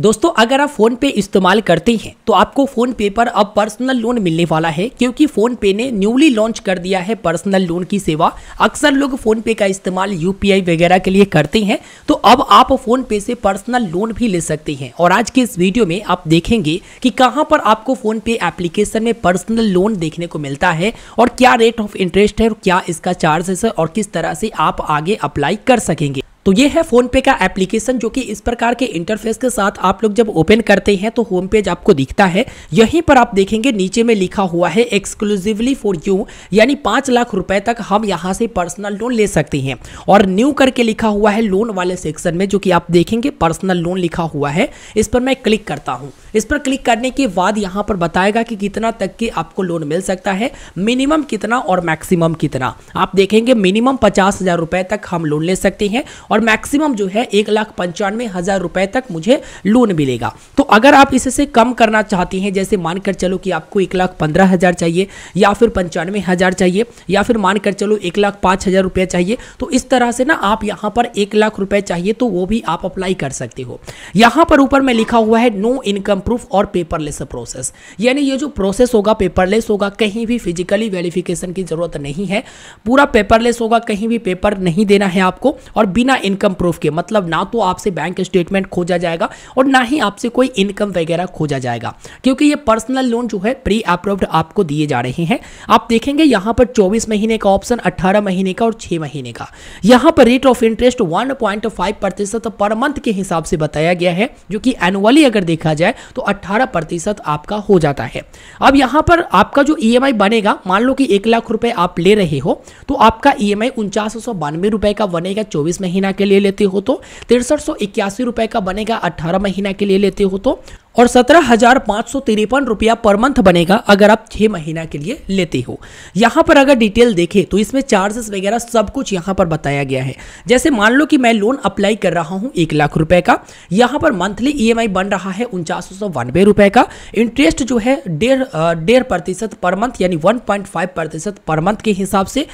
दोस्तों अगर आप फोन पे इस्तेमाल करते हैं तो आपको फोन पे पर अब पर्सनल लोन मिलने वाला है क्योंकि फोन पे ने न्यूली लॉन्च कर दिया है पर्सनल लोन की सेवा अक्सर लोग फोन पे का इस्तेमाल यूपीआई वगैरह के लिए करते हैं तो अब आप फोन पे से पर्सनल लोन भी ले सकते हैं और आज के इस वीडियो में आप देखेंगे कि कहाँ पर आपको फोन पे एप्लीकेशन में पर्सनल लोन देखने को मिलता है और क्या रेट ऑफ इंटरेस्ट है और क्या इसका चार्जेस है और किस तरह से आप आगे अप्लाई कर सकेंगे तो ये है फोन पे का एप्लीकेशन जो कि इस प्रकार के इंटरफेस के साथ आप लोग जब ओपन करते हैं तो होम पेज आपको दिखता है यहीं पर आप देखेंगे नीचे में लिखा हुआ है एक्सक्लूसिवली फॉर यू यानी पांच लाख रुपए तक हम यहाँ से पर्सनल लोन ले सकते हैं और न्यू करके लिखा हुआ है लोन वाले सेक्शन में जो कि आप देखेंगे पर्सनल लोन लिखा हुआ है इस पर मैं क्लिक करता हूँ इस पर क्लिक करने के बाद यहाँ पर बताएगा कि कितना तक के आपको लोन मिल सकता है मिनिमम कितना और मैक्सिमम कितना आप देखेंगे मिनिमम पचास हज़ार रुपये तक हम लोन ले सकते हैं और मैक्सिमम जो है एक लाख पंचानवे हज़ार रुपये तक मुझे लोन मिलेगा तो अगर आप इससे कम करना चाहते हैं जैसे मानकर चलो कि आपको एक लाख पंद्रह हज़ार चाहिए या फिर पंचानवे हज़ार चाहिए या फिर मानकर चलो एक लाख पाँच हज़ार रुपया चाहिए तो इस तरह से ना आप यहाँ पर एक लाख रुपये चाहिए तो वो भी आप अप्लाई कर सकते हो यहाँ पर ऊपर में लिखा हुआ है नो इनकम प्रूफ और पेपरलेस प्रोसेस यानी ये जो प्रोसेस होगा पेपरलेस होगा कहीं भी फिजिकली वेरिफिकेशन की ज़रूरत नहीं है पूरा पेपरलेस होगा कहीं भी पेपर नहीं देना है आपको और बिना इनकम प्रूफ के मतलब ना तो आपसे बैंक स्टेटमेंट खोजा जाएगा और ना ही आपसे कोई इनकम वगैरह खोजा जाएगा क्योंकि ये पर्सनल लोन जो है प्री अप्रूव्ड आपको दिए जा रहे हैं आप देखेंगे यहां पर चौबीस महीने का ऑप्शन अट्ठारह महीने का और छः महीने का यहां पर रेट ऑफ इंटरेस्ट 1.5 प्रतिशत पर मंथ के हिसाब से बताया गया है जो कि एनुअली अगर देखा जाए तो 18 प्रतिशत आपका हो जाता है अब यहाँ पर आपका जो ई e बनेगा मान लो कि एक लाख रुपए आप ले रहे हो तो आपका ई एम आई रुपए का बनेगा चौबीस महीना के लिए लेते हो तो तिरसठ रुपए का बनेगा अट्ठारह महीना के लिए लेते हो तो और सत्रह हजार पाँच सौ तिरपन रुपया पर मंथ बनेगा अगर आप छः महीना के लिए लेते हो यहाँ पर अगर डिटेल देखें तो इसमें चार्जेस वगैरह सब कुछ यहाँ पर बताया गया है जैसे मान लो कि मैं लोन अप्लाई कर रहा हूँ एक लाख रुपए का यहाँ पर मंथली ई e बन रहा है उनचास सौ बानवे रुपये का इंटरेस्ट जो है डेढ़ डेढ़ प्रतिशत पर मंथ यानी वन पॉइंट फाइव प्रतिशत पर मंथ के हिसाब से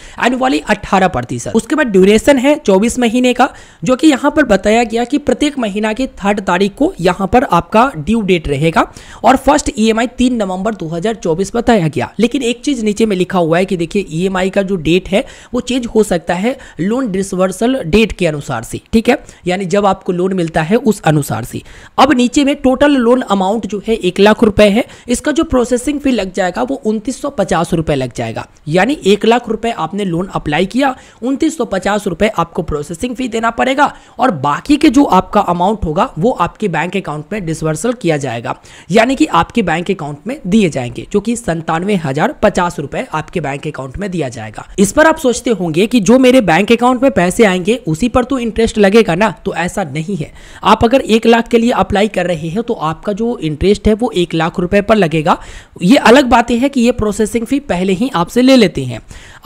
वाली अट्ठारह प्रतिशत उसके बाद ड्यूरेशन है चौबीस महीने का जो कि यहाँ पर बताया गया कि प्रत्येक महीना की थर्ड तारीख को यहाँ पर आपका ड्यू अपडेट रहेगा और फर्स्ट ई एम तीन नवंबर 2024 बताया गया लेकिन एक चीज नीचे में लिखा हुआ है कि देखिए ई e का जो डेट है वो चेंज हो सकता है लोन डिसवर्सल डेट के अनुसार से ठीक है यानी जब आपको लोन मिलता है उस अनुसार से अब नीचे में टोटल लोन अमाउंट जो है एक लाख रुपए है इसका जो प्रोसेसिंग फी लग जाएगा वो उनतीस रुपए लग जाएगा यानी एक लाख रुपए आपने लोन अप्लाई किया उनतीस रुपए आपको प्रोसेसिंग फी देना पड़ेगा और बाकी के जो आपका अमाउंट होगा वो आपके बैंक अकाउंट में डिसवर्सल किया जाएगा यानी कि आपके बैंक अकाउंट में दिए जाएंगे जो कि संतानवे हजार पचास रुपए आपके बैंक अकाउंट में दिया जाएगा इस पर आप सोचते होंगे कि जो मेरे बैंक अकाउंट में पैसे आएंगे उसी पर तो इंटरेस्ट लगेगा ना तो ऐसा नहीं है आप अगर एक लाख के लिए अप्लाई कर रहे हैं तो आपका जो इंटरेस्ट है वो एक लाख रुपए पर लगेगा ये अलग बातें हैं कि ये प्रोसेसिंग फी पहले ही आपसे ले लेते हैं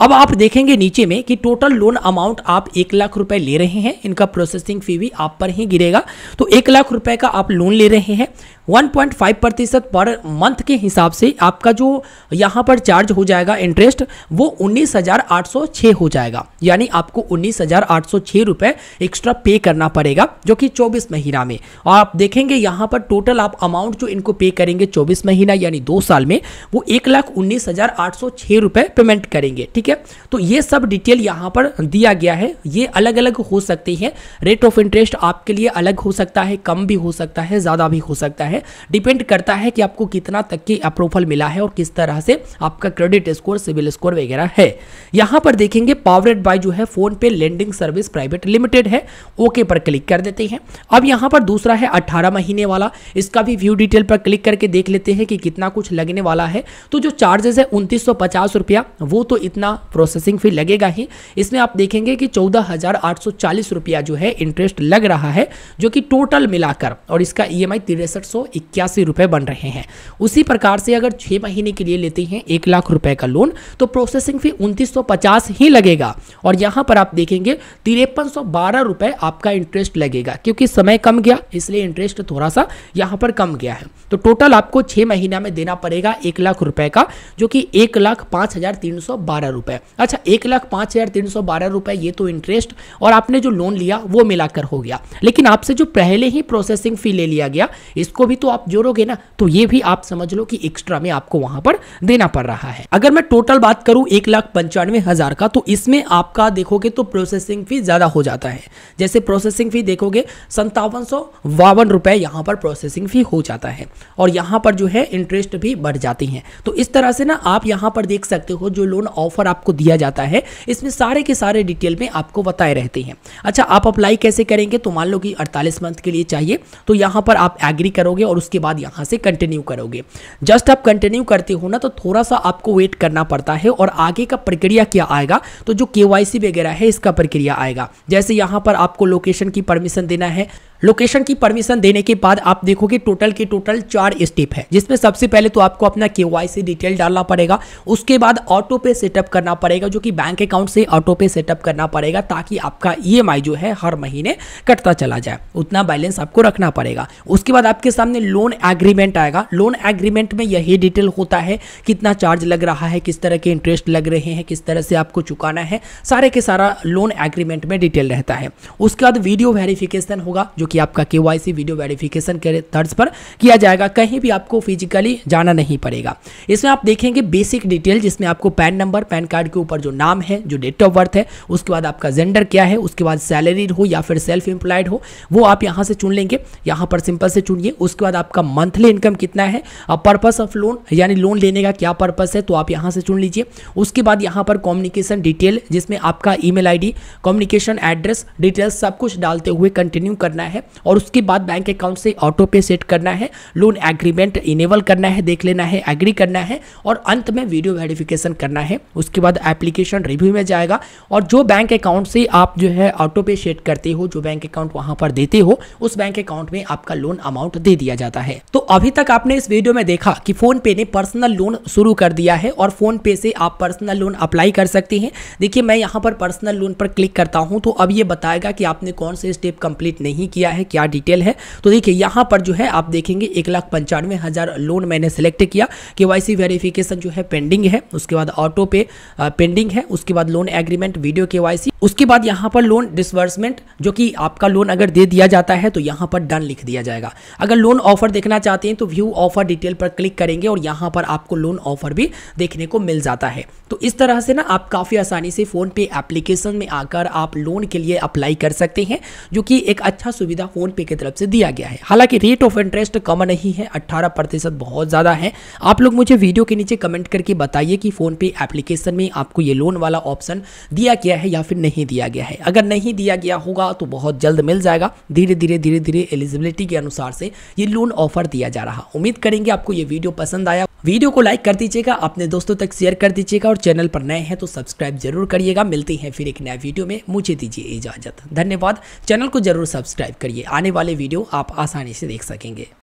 अब आप देखेंगे नीचे में कि टोटल लोन अमाउंट आप एक लाख रुपए ले रहे हैं इनका प्रोसेसिंग फी भी आप पर ही गिरेगा तो एक लाख रुपए का आप लोन ले रहे हैं 1.5 प्रतिशत पर मंथ के हिसाब से आपका जो यहाँ पर चार्ज हो जाएगा इंटरेस्ट वो 19,806 हो जाएगा यानी आपको 19,806 रुपए एक्स्ट्रा पे करना पड़ेगा जो कि 24 महीना में और आप देखेंगे यहाँ पर टोटल आप अमाउंट जो इनको पे करेंगे 24 महीना यानी दो साल में वो एक लाख उन्नीस हज़ार आठ सौ छः रुपये पेमेंट करेंगे ठीक है तो ये सब डिटेल यहाँ पर दिया गया है ये अलग अलग हो सकती है रेट ऑफ इंटरेस्ट आपके लिए अलग हो सकता है कम भी हो सकता है ज़्यादा भी हो सकता है है डिपेंड करता है कि आपको कितना तक की अप्रूवल मिला है और किस तरह से आपका क्रेडिट स्कोर सिविल स्कोर वगैरह है यहां पर देखेंगे पावरेड बाय जो है PhonePe lending service private limited है ओके पर क्लिक कर देते हैं अब यहां पर दूसरा है अट्ठारह महीने वाला इसका भी व्यू डिटेल पर क्लिक करके देख लेते हैं कि कितना कुछ लगने वाला है तो जो चार्जेस है उनतीस रुपया वो तो इतना प्रोसेसिंग फी लगेगा ही इसमें आप देखेंगे कि चौदह रुपया जो है इंटरेस्ट लग रहा है जो कि टोटल मिलाकर और इसका ई एम आई इक्यासी रुपये बन रहे हैं उसी प्रकार से अगर छः महीने के लिए लेते हैं एक लाख रुपए का लोन तो प्रोसेसिंग फ़ी उनतीस ही लगेगा और यहाँ पर आप देखेंगे तिरपन रुपए आपका इंटरेस्ट लगेगा क्योंकि समय कम गया इसलिए इंटरेस्ट थोड़ा सा यहाँ पर कम गया है तो टोटल आपको छः महीना में देना पड़ेगा एक लाख रुपए का जो कि एक लाख पाँच हज़ार तीन सौ बारह रुपये अच्छा एक लाख पाँच हज़ार तीन सौ बारह रुपये ये तो इंटरेस्ट और आपने जो लोन लिया वो मिलाकर हो गया लेकिन आपसे जो पहले ही प्रोसेसिंग फ़ी ले लिया गया इसको भी तो आप जोड़ोगे ना तो ये भी आप समझ लो कि एक्स्ट्रा में आपको वहां पर देना पड़ रहा है अगर मैं टोटल बात करूं एक लाख पंचानवे हजार का तो इसमें आपका देखोगे तो प्रोसेसिंग फी ज्यादा हो जाता है जैसे प्रोसेसिंग फी देखोगे संतावन सौ बावन रुपए यहां पर प्रोसेसिंग फी हो जाता है और यहां पर जो है इंटरेस्ट भी बढ़ जाती है तो इस तरह से ना आप यहां पर देख सकते हो जो लोन ऑफर आपको दिया जाता है इसमें सारे के सारे डिटेल में आपको बताए रहते हैं अच्छा आप अप्लाई कैसे करेंगे तो मान लो कि अड़तालीस मंथ के लिए चाहिए तो यहाँ पर आप एग्री करोगे और उसके बाद यहाँ से कंटिन्यू करोगे जस्ट आप कंटिन्यू करते हो ना तो थोड़ा सा आपको वेट करना पड़ता है और आगे का प्रक्रिया क्या आएगा तो जो के वगैरह है इसका प्रक्रिया आएगा जैसे यहाँ पर आपको लोकेशन की परमिशन देना है लोकेशन की परमिशन देने के बाद आप देखोगे टोटल के टोटल चार स्टेप है जिसमें सबसे पहले तो आपको अपना के डिटेल डालना पड़ेगा उसके बाद ऑटो पे सेटअप करना पड़ेगा जो कि बैंक अकाउंट से ऑटो पे सेटअप करना पड़ेगा ताकि आपका ई e जो है हर महीने कटता चला जाए उतना बैलेंस आपको रखना पड़ेगा उसके बाद आपके सामने सामने लोन एग्रीमेंट आएगा लोन एग्रीमेंट में यही डिटेल होता है कितना चार्ज लग रहा है किस तरह के इंटरेस्ट लग रहे हैं किस तरह से आपको चुकाना है सारे के सारा लोन एग्रीमेंट में डिटेल रहता है उसके बाद वीडियो वेरिफिकेशन होगा जो कि आपका के वीडियो वेरिफिकेशन के तर्ज पर किया जाएगा कहीं भी आपको फिजिकली जाना नहीं पड़ेगा इसमें आप देखेंगे बेसिक डिटेल जिसमें आपको पैन नंबर पैन कार्ड के ऊपर जो नाम है जो डेट ऑफ बर्थ है उसके बाद आपका जेंडर क्या है उसके बाद सैलरीड हो या फिर सेल्फ एम्प्लॉयड हो वो आप यहाँ से चुन लेंगे यहाँ पर सिंपल से चुनिए उस उसके बाद आपका मंथली इनकम कितना है अब पर्पस ऑफ लोन यानी लोन लेने का क्या पर्पस है तो आप यहाँ से चुन लीजिए उसके बाद यहाँ पर कम्युनिकेशन डिटेल जिसमें आपका email ID communication address details सब कुछ डालते हुए कंटिन्यू करना है और उसके बाद बैंक अकाउंट से ऑटो पे सेट करना है लोन एग्रीमेंट इनेबल करना है देख लेना है एग्री करना है और अंत में वीडियो वेरिफिकेशन करना है उसके बाद एप्लीकेशन रिव्यू में जाएगा और जो बैंक अकाउंट से आप जो है ऑटो पे सेट करते हो जो बैंक अकाउंट वहां पर देते हो उस बैंक अकाउंट में आपका लोन अमाउंट दे दिया दिया जाता है तो अभी तक आपने इस वीडियो में देखा कि फोन पे ने पर्सनल लोन शुरू कर दिया है और फोन पे से आप पर्सनल लोन अप्लाई कर सकते हैं देखिए मैं यहाँ पर पर्सनल लोन पर क्लिक करता हूँ तो अब ये बताएगा कि आपने कौन से स्टेप कंप्लीट नहीं किया है क्या डिटेल है तो देखिए यहाँ पर जो है आप देखेंगे एक लाख पंचानवे हज़ार लोन मैंने सेलेक्ट किया के वाई वेरिफिकेशन जो है पेंडिंग है उसके बाद ऑटो पे पेंडिंग है उसके बाद loan agreement video K Y उसके बाद यहाँ पर लोन डिसबर्समेंट जो कि आपका लोन अगर दे दिया जाता है तो यहाँ पर डन लिख दिया जाएगा अगर लोन ऑफर देखना चाहते हैं तो व्यू ऑफर डिटेल पर क्लिक करेंगे और यहाँ पर आपको लोन ऑफर भी देखने को मिल जाता है तो इस तरह से ना आप काफ़ी आसानी से फ़ोन पे एप्लीकेशन में आकर आप लोन के लिए अप्लाई कर सकते हैं जो कि एक अच्छा सुविधा फ़ोन पे की तरफ से दिया गया है हालांकि रेट ऑफ इंटरेस्ट कम नहीं है अट्ठारह प्रतिशत बहुत ज़्यादा है आप लोग मुझे वीडियो के नीचे कमेंट करके बताइए कि फ़ोनपे एप्लीकेशन में आपको ये लोन वाला ऑप्शन दिया गया है या फिर नहीं नहीं दिया गया है अगर नहीं दिया गया होगा तो बहुत जल्द मिल जाएगा धीरे धीरे धीरे धीरे एलिजिबिलिटी के अनुसार से ये लोन ऑफर दिया जा रहा उम्मीद करेंगे आपको ये वीडियो पसंद आया वीडियो को लाइक कर दीजिएगा अपने दोस्तों तक शेयर कर दीजिएगा और चैनल पर नए हैं तो सब्सक्राइब जरूर करिएगा मिलते हैं फिर एक नया वीडियो में मुझे दीजिए इजाजत धन्यवाद चैनल को जरूर सब्सक्राइब करिए आने वाले वीडियो आप आसानी से देख सकेंगे